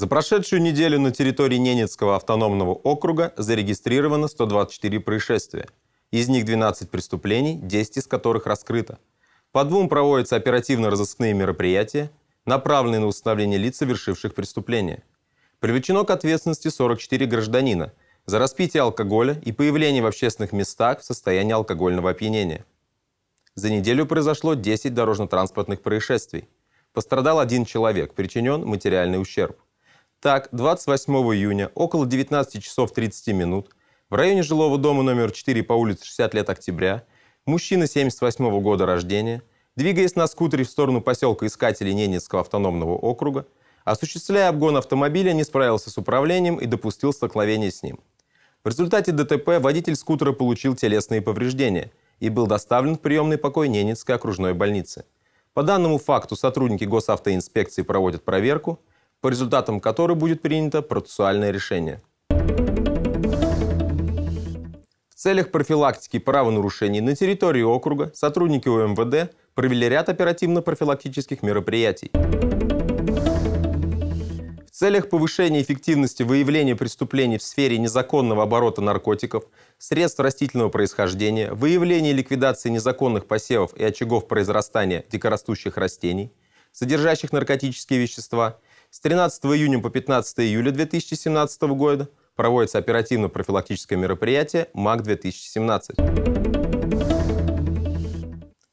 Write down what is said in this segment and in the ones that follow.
За прошедшую неделю на территории Ненецкого автономного округа зарегистрировано 124 происшествия. Из них 12 преступлений, 10 из которых раскрыто. По двум проводятся оперативно-розыскные мероприятия, направленные на установление лиц, совершивших преступления. Привлечено к ответственности 44 гражданина за распитие алкоголя и появление в общественных местах в состоянии алкогольного опьянения. За неделю произошло 10 дорожно-транспортных происшествий. Пострадал один человек, причинен материальный ущерб. Так, 28 июня около 19 часов 30 минут в районе жилого дома номер 4 по улице 60 лет октября мужчина 78 года рождения, двигаясь на скутере в сторону поселка искателей Ненецкого автономного округа, осуществляя обгон автомобиля, не справился с управлением и допустил столкновение с ним. В результате ДТП водитель скутера получил телесные повреждения и был доставлен в приемный покой Ненецкой окружной больницы. По данному факту сотрудники госавтоинспекции проводят проверку – по результатам которой будет принято процессуальное решение. В целях профилактики правонарушений на территории округа сотрудники УМВД провели ряд оперативно-профилактических мероприятий. В целях повышения эффективности выявления преступлений в сфере незаконного оборота наркотиков, средств растительного происхождения, выявления и ликвидации незаконных посевов и очагов произрастания дикорастущих растений, содержащих наркотические вещества – с 13 июня по 15 июля 2017 года проводится оперативно-профилактическое мероприятие МАК-2017.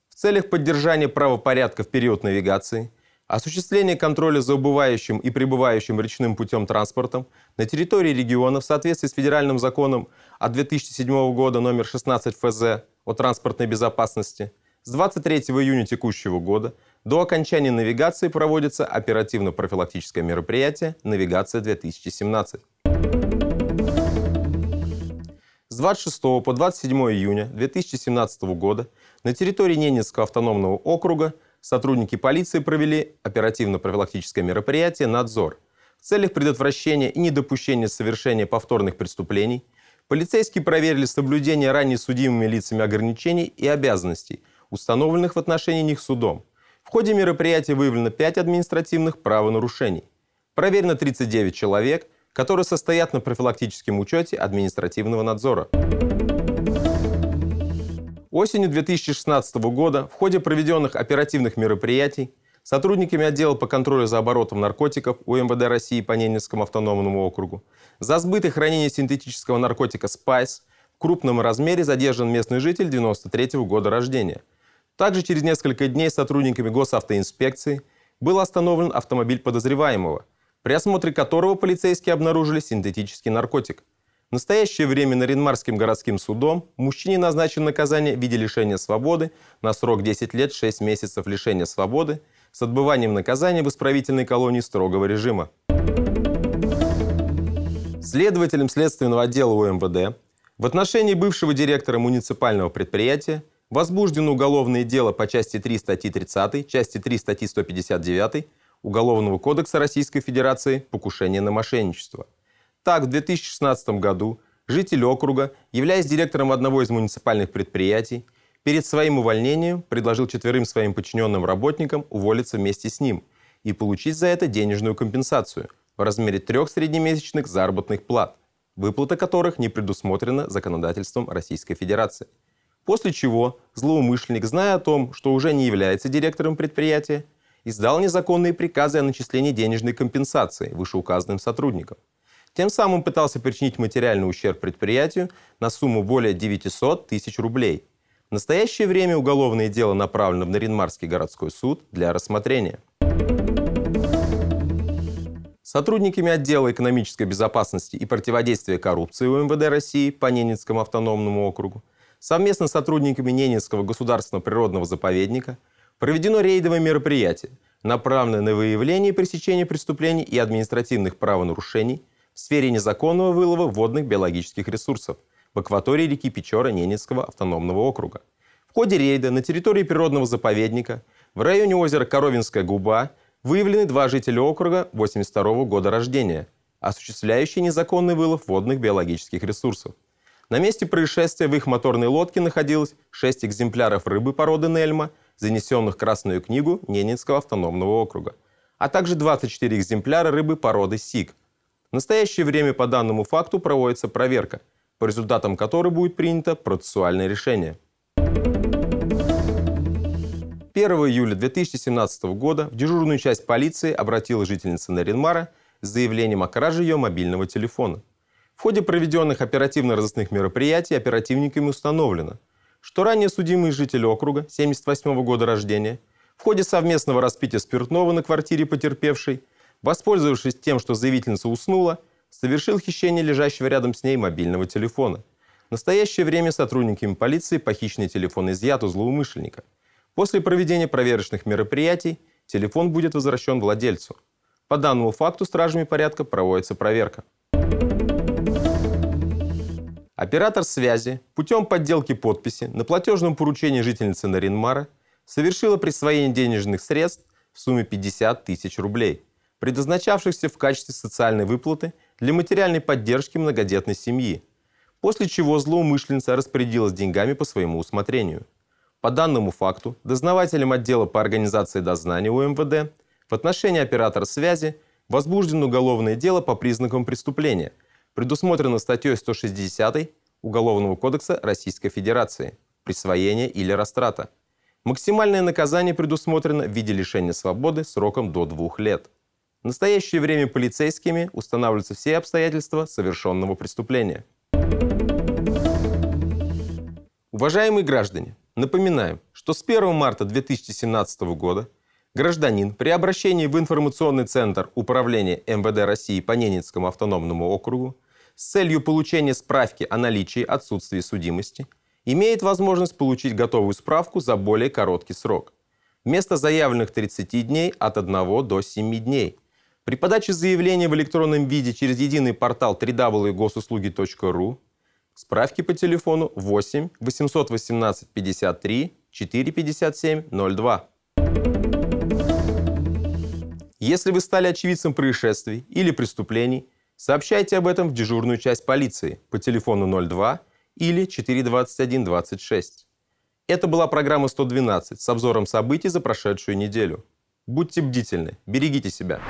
В целях поддержания правопорядка в период навигации, осуществления контроля за убывающим и прибывающим речным путем транспортом на территории региона в соответствии с федеральным законом от 2007 года номер 16 ФЗ о транспортной безопасности – с 23 июня текущего года до окончания навигации проводится оперативно-профилактическое мероприятие «Навигация-2017». С 26 по 27 июня 2017 года на территории Ненецкого автономного округа сотрудники полиции провели оперативно-профилактическое мероприятие «Надзор». В целях предотвращения и недопущения совершения повторных преступлений полицейские проверили соблюдение ранее судимыми лицами ограничений и обязанностей – установленных в отношении них судом. В ходе мероприятия выявлено 5 административных правонарушений. Проверено 39 человек, которые состоят на профилактическом учете административного надзора. Осенью 2016 года в ходе проведенных оперативных мероприятий сотрудниками отдела по контролю за оборотом наркотиков УМВД России по Ненецкому автономному округу за сбыт и хранение синтетического наркотика «Спайс» в крупном размере задержан местный житель 93 года рождения – также через несколько дней сотрудниками госавтоинспекции был остановлен автомобиль подозреваемого, при осмотре которого полицейские обнаружили синтетический наркотик. В настоящее время Наринмарским городским судом мужчине назначено наказание в виде лишения свободы на срок 10 лет 6 месяцев лишения свободы с отбыванием наказания в исправительной колонии строгого режима. Следователем следственного отдела УМВД в отношении бывшего директора муниципального предприятия Возбуждено уголовное дело по части 3 статьи 30, части 3 статьи 159 Уголовного кодекса Российской Федерации «Покушение на мошенничество». Так, в 2016 году житель округа, являясь директором одного из муниципальных предприятий, перед своим увольнением предложил четверым своим подчиненным работникам уволиться вместе с ним и получить за это денежную компенсацию в размере трех среднемесячных заработных плат, выплата которых не предусмотрена законодательством Российской Федерации – После чего злоумышленник, зная о том, что уже не является директором предприятия, издал незаконные приказы о начислении денежной компенсации вышеуказанным сотрудникам. Тем самым пытался причинить материальный ущерб предприятию на сумму более 900 тысяч рублей. В настоящее время уголовное дело направлено в Наринмарский городской суд для рассмотрения. Сотрудниками отдела экономической безопасности и противодействия коррупции УМВД России по Ненецкому автономному округу – совместно с сотрудниками Ненецкого государственного природного заповедника проведено рейдовое мероприятие, направленное на выявление и пресечение преступлений и административных правонарушений в сфере незаконного вылова водных биологических ресурсов в акватории реки Печора Ненецкого автономного округа. В ходе рейда на территории природного заповедника в районе озера Коровинская губа выявлены два жителя округа 82 года рождения, осуществляющие незаконный вылов водных биологических ресурсов. На месте происшествия в их моторной лодке находилось 6 экземпляров рыбы породы Нельма, занесенных в Красную книгу Ненецкого автономного округа, а также 24 экземпляра рыбы породы Сик. В настоящее время по данному факту проводится проверка, по результатам которой будет принято процессуальное решение. 1 июля 2017 года в дежурную часть полиции обратилась жительница Наринмара с заявлением о краже ее мобильного телефона – в ходе проведенных оперативно-розыскных мероприятий оперативниками установлено, что ранее судимый житель округа 78 года рождения в ходе совместного распития спиртного на квартире потерпевшей, воспользовавшись тем, что заявительница уснула, совершил хищение лежащего рядом с ней мобильного телефона. В настоящее время сотрудниками полиции похищенный телефон изъят у злоумышленника. После проведения проверочных мероприятий телефон будет возвращен владельцу. По данному факту стражами порядка проводится проверка. Оператор связи путем подделки подписи на платежном поручении жительницы Наринмара совершила присвоение денежных средств в сумме 50 тысяч рублей, предназначавшихся в качестве социальной выплаты для материальной поддержки многодетной семьи, после чего злоумышленница распорядилась деньгами по своему усмотрению. По данному факту, дознавателям отдела по организации дознания УМВД в отношении оператора связи возбуждено уголовное дело по признакам преступления – предусмотрено статьей 160 Уголовного кодекса Российской Федерации «Присвоение или растрата». Максимальное наказание предусмотрено в виде лишения свободы сроком до двух лет. В настоящее время полицейскими устанавливаются все обстоятельства совершенного преступления. Уважаемые граждане, напоминаем, что с 1 марта 2017 года гражданин при обращении в информационный центр управления МВД России по Ненецкому автономному округу с целью получения справки о наличии отсутствии судимости, имеет возможность получить готовую справку за более короткий срок. Вместо заявленных 30 дней от 1 до 7 дней. При подаче заявления в электронном виде через единый портал www.госуслуги.ру справки по телефону 8 818 53 457 02. Если вы стали очевидцем происшествий или преступлений – Сообщайте об этом в дежурную часть полиции по телефону 02 или 42126. Это была программа 112 с обзором событий за прошедшую неделю. Будьте бдительны, берегите себя.